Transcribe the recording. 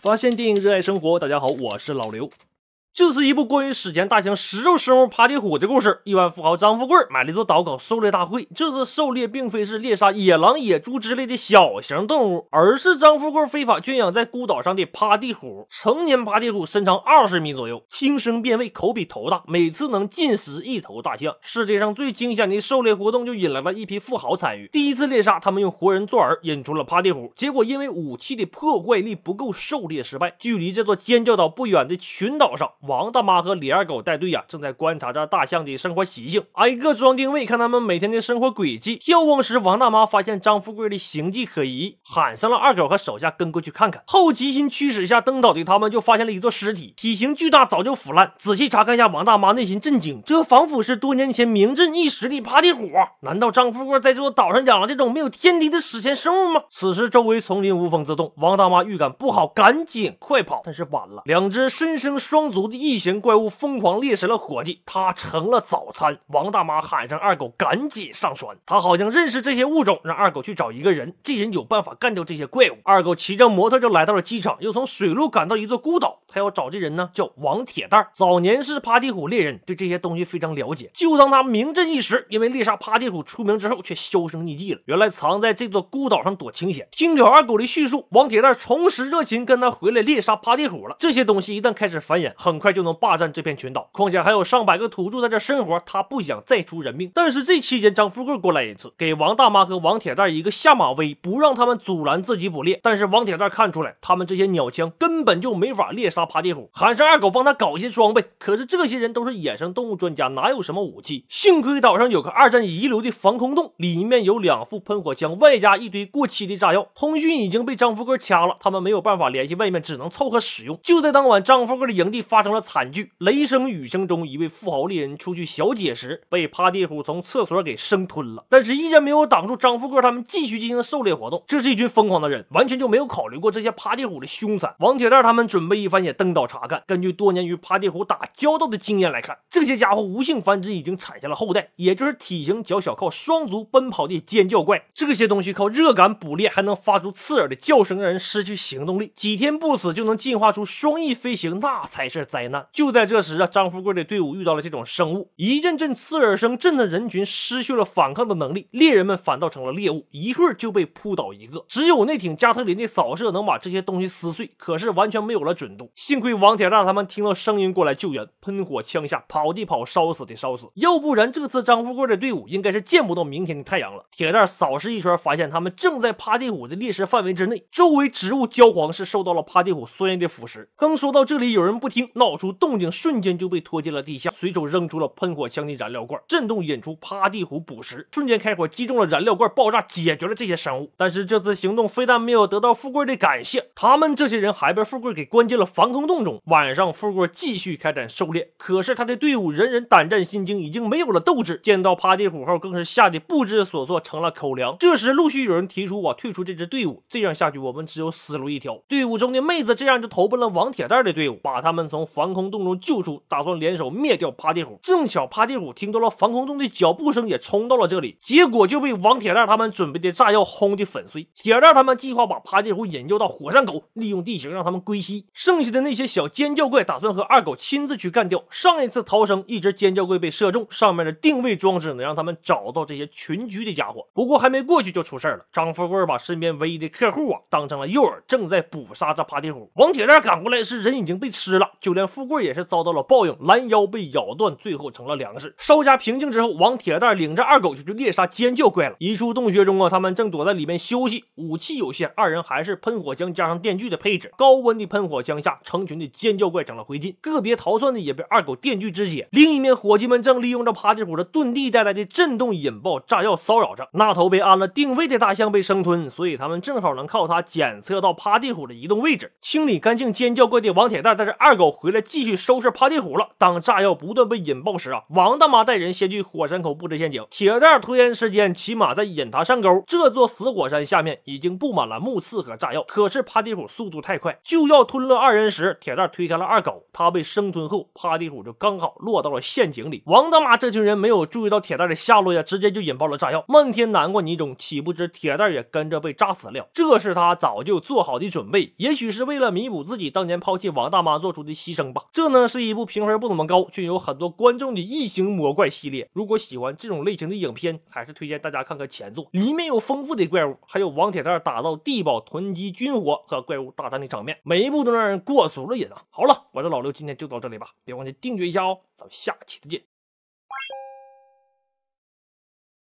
发现电影，热爱生活。大家好，我是老刘。这是一部关于史前大型食肉生物爬地虎的故事。亿万富豪张富贵买了一座岛搞狩猎大会。这次狩猎并非是猎杀野狼、野猪之类的小型动物，而是张富贵非法圈养在孤岛上的趴地虎。成年趴地虎身长二十米左右，听声辨位，口比头大，每次能进食一头大象。世界上最惊险的狩猎活动就引来了一批富豪参与。第一次猎杀，他们用活人做饵引出了趴地虎，结果因为武器的破坏力不够，狩猎失败。距离这座尖叫岛不远的群岛上。王大妈和李二狗带队呀，正在观察着大象的生活习性，挨个装定位，看他们每天的生活轨迹。眺望时，王大妈发现张富贵的行迹可疑，喊上了二狗和手下跟过去看看。好奇心驱使下，登岛的他们就发现了一座尸体，体型巨大，早就腐烂。仔细查看下，王大妈内心震惊：这仿佛是多年前名震一时的爬地虎？难道张富贵在这座岛上养了这种没有天敌的史前生物吗？此时周围丛林无风自动，王大妈预感不好，赶紧快跑，但是晚了，两只身生双足的。异形怪物疯狂猎食了伙计，他成了早餐。王大妈喊上二狗赶紧上船，他好像认识这些物种，让二狗去找一个人，这人有办法干掉这些怪物。二狗骑着摩托就来到了机场，又从水路赶到一座孤岛，他要找这人呢，叫王铁蛋。早年是趴地虎猎人，对这些东西非常了解。就当他名震一时，因为猎杀趴地虎出名之后，却销声匿迹了。原来藏在这座孤岛上躲清闲。听了二狗的叙述，王铁蛋重拾热情，跟他回来猎杀趴地虎了。这些东西一旦开始繁衍，很。很快就能霸占这片群岛，况且还有上百个土著在这生活，他不想再出人命。但是这期间，张富贵过来一次，给王大妈和王铁蛋一个下马威，不让他们阻拦自己捕猎。但是王铁蛋看出来，他们这些鸟枪根本就没法猎杀爬地虎，喊上二狗帮他搞一些装备。可是这些人都是野生动物专家，哪有什么武器？幸亏岛上有个二战遗留的防空洞，里面有两副喷火枪，外加一堆过期的炸药。通讯已经被张富贵掐了，他们没有办法联系外面，只能凑合使用。就在当晚，张富贵的营地发生。成了惨剧。雷声雨声中，一位富豪猎人出去小解时，被趴地虎从厕所给生吞了。但是，依然没有挡住张富贵他们继续进行狩猎活动。这是一群疯狂的人，完全就没有考虑过这些趴地虎的凶残。王铁蛋他们准备一番也登岛查看。根据多年与趴地虎打交道的经验来看，这些家伙无性繁殖已经产下了后代，也就是体型较小、靠双足奔跑的尖叫怪。这些东西靠热感捕猎，还能发出刺耳的叫声，让人失去行动力。几天不死就能进化出双翼飞行，那才是灾。灾难就在这时啊，张富贵的队伍遇到了这种生物，一阵阵刺耳声震得人群失去了反抗的能力，猎人们反倒成了猎物，一会儿就被扑倒一个。只有那挺加特林的扫射能把这些东西撕碎，可是完全没有了准度。幸亏王铁蛋他们听到声音过来救援，喷火枪下跑的跑，烧死的烧死，要不然这次张富贵的队伍应该是见不到明天的太阳了。铁蛋扫视一圈，发现他们正在趴地虎的猎食范围之内，周围植物焦黄是受到了趴地虎酸液的腐蚀。刚说到这里，有人不听闹。搞出动静，瞬间就被拖进了地下，随手扔出了喷火枪的燃料罐，震动引出趴地虎捕食，瞬间开火击中了燃料罐，爆炸解决了这些生物。但是这次行动非但没有得到富贵的感谢，他们这些人还被富贵给关进了防空洞中。晚上，富贵继续开展狩猎，可是他的队伍人人胆战心惊，已经没有了斗志。见到趴地虎后，更是吓得不知所措，成了口粮。这时，陆续有人提出我退出这支队伍，这样下去我们只有死路一条。队伍中的妹子这样就投奔了王铁蛋的队伍，把他们从。防空洞中救出，打算联手灭掉帕蒂虎。正巧帕蒂虎听到了防空洞的脚步声，也冲到了这里，结果就被王铁蛋他们准备的炸药轰的粉碎。铁蛋他们计划把帕蒂虎引诱到火山口，利用地形让他们归西。剩下的那些小尖叫怪打算和二狗亲自去干掉。上一次逃生，一只尖叫怪被射中，上面的定位装置能让他们找到这些群居的家伙。不过还没过去就出事了，张富贵把身边唯一的客户啊当成了诱饵，正在捕杀这帕蒂虎。王铁蛋赶过来时，人已经被吃了，就连。富贵也是遭到了报应，拦腰被咬断，最后成了粮食。稍加平静之后，王铁蛋领着二狗就去猎杀尖叫怪了。一出洞穴中啊，他们正躲在里面休息，武器有限，二人还是喷火枪加上电锯的配置。高温的喷火枪下，成群的尖叫怪成了灰烬，个别逃窜的也被二狗电锯肢解。另一面，伙计们正利用着趴地虎的遁地带来的震动，引爆炸药骚扰着。那头被安了定位的大象被生吞，所以他们正好能靠它检测到趴地虎的移动位置。清理干净尖叫怪的王铁蛋带着二狗回来。继续收拾趴地虎了。当炸药不断被引爆时啊，王大妈带人先去火山口布置陷阱。铁蛋拖延时间，起码在引他上钩。这座死火山下面已经布满了木刺和炸药。可是趴地虎速度太快，就要吞了二人时，铁蛋推开了二狗。他被生吞后，趴地虎就刚好落到了陷阱里。王大妈这群人没有注意到铁蛋的下落呀，直接就引爆了炸药。漫天南瓜泥中，岂不知铁蛋也跟着被炸死了。这是他早就做好的准备，也许是为了弥补自己当年抛弃王大妈做出的牺牲。这呢是一部评分不怎么高，却有很多观众的异形魔怪系列。如果喜欢这种类型的影片，还是推荐大家看看前作，里面有丰富的怪物，还有王铁蛋打造地堡囤积军火和怪物大战的场面，每一部都让人过足了瘾啊！好了，我是老六今天就到这里吧，别忘记订阅一下哦，咱们下期再见。